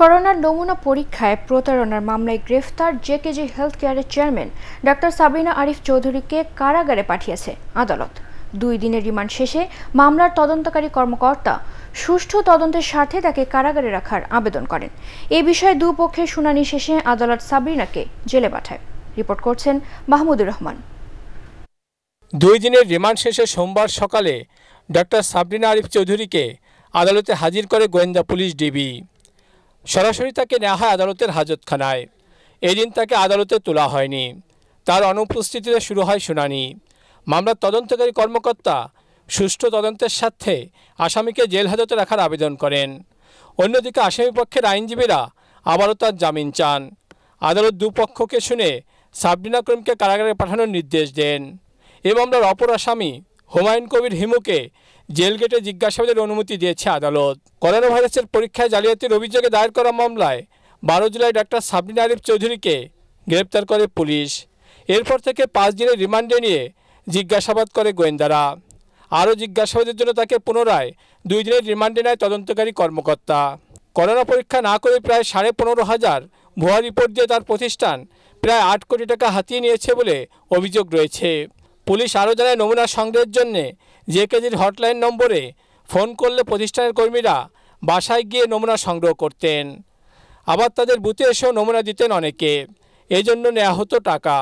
করোনার নমুনা পরীক্ষায় প্রতারণার মামলায় গ্রেফতার জেকেজি হেলথ কেয়ারের চেয়ারম্যান ডাক্তার সাবিনা আরিফ চৌধুরীকে কারাগারে পাঠিয়েছে আদালত দুই দিনের রিমান্ড শেষে মামলার তদন্তকারী কর্মকর্তা সুষ্ঠু তদন্তের স্বার্থে তাকে কারাগারে রাখার আবেদন করেন এ বিষয়ে দুপক্ষের শুনানি শেষে আদালত সাবরিনাকে জেলে পাঠায় রিপোর্ট করছেন মাহমুদুর রহমান দুই দিনের রিমান্ড শেষে সোমবার সকালে ডক্টর সাবরিনা আরিফ চৌধুরীকে আদালতে হাজির করে গোয়েন্দা পুলিশ ডিবি সরাসরি তাকে নেওয়া হয় আদালতের হাজতখানায় এদিন তাকে আদালতে তোলা হয়নি তার অনুপস্থিতিতে শুরু হয় শুনানি মামলার তদন্তকারী কর্মকর্তা সুষ্ঠু তদন্তের স্বার্থে আসামিকে জেল হাজতে রাখার আবেদন করেন অন্যদিকে আসামিপক্ষের আইনজীবীরা আবারও তার জামিন চান আদালত দুপক্ষকে শুনে সাবরিনা করিমকে কারাগারে পাঠানোর নির্দেশ দেন এ মামলার অপর আসামি হুমায়ুন কবির হিমুকে জেল গেটে জিজ্ঞাসাবাদের অনুমতি দিয়েছে আদালত করোনা ভাইরাসের পরীক্ষায় জালিয়াতির অভিযোগে দায়ের করা মামলায় বারো জুলাই ডাক্তার সাবরিন আরিফ চৌধুরীকে গ্রেপ্তার করে পুলিশ এরপর থেকে পাঁচ দিনের রিমান্ডে নিয়ে জিজ্ঞাসাবাদ করে গোয়েন্দারা আরও জিজ্ঞাসাবাদের জন্য তাকে পুনরায় দুই দিনের রিমান্ডে নেয় তদন্তকারী কর্মকর্তা করোনা পরীক্ষা না করে প্রায় সাড়ে পনেরো হাজার ভুয়া রিপোর্ট দিয়ে তার প্রতিষ্ঠান প্রায় আট কোটি টাকা হাতিয়ে নিয়েছে বলে অভিযোগ রয়েছে পুলিশ আরও জানায় নমুনা সংগ্রহের জন্যে জেকেজির হটলাইন নম্বরে ফোন করলে প্রতিষ্ঠানের কর্মীরা বাসায় গিয়ে নমুনা সংগ্রহ করতেন আবার তাদের বুথে এসেও নমুনা দিতেন অনেকে এজন্য নেওয়া হতো টাকা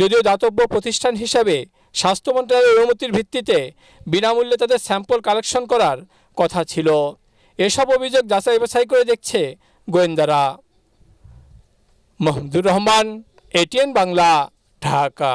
যদিও দাতব্য প্রতিষ্ঠান হিসাবে স্বাস্থ্য মন্ত্রণালয়ের অনুমতির ভিত্তিতে বিনামূল্যে তাদের স্যাম্পল কালেকশন করার কথা ছিল এসব অভিযোগ যাচাই বাছাই করে দেখছে গোয়েন্দারা মাহমুদুর রহমান এটিএন বাংলা ঢাকা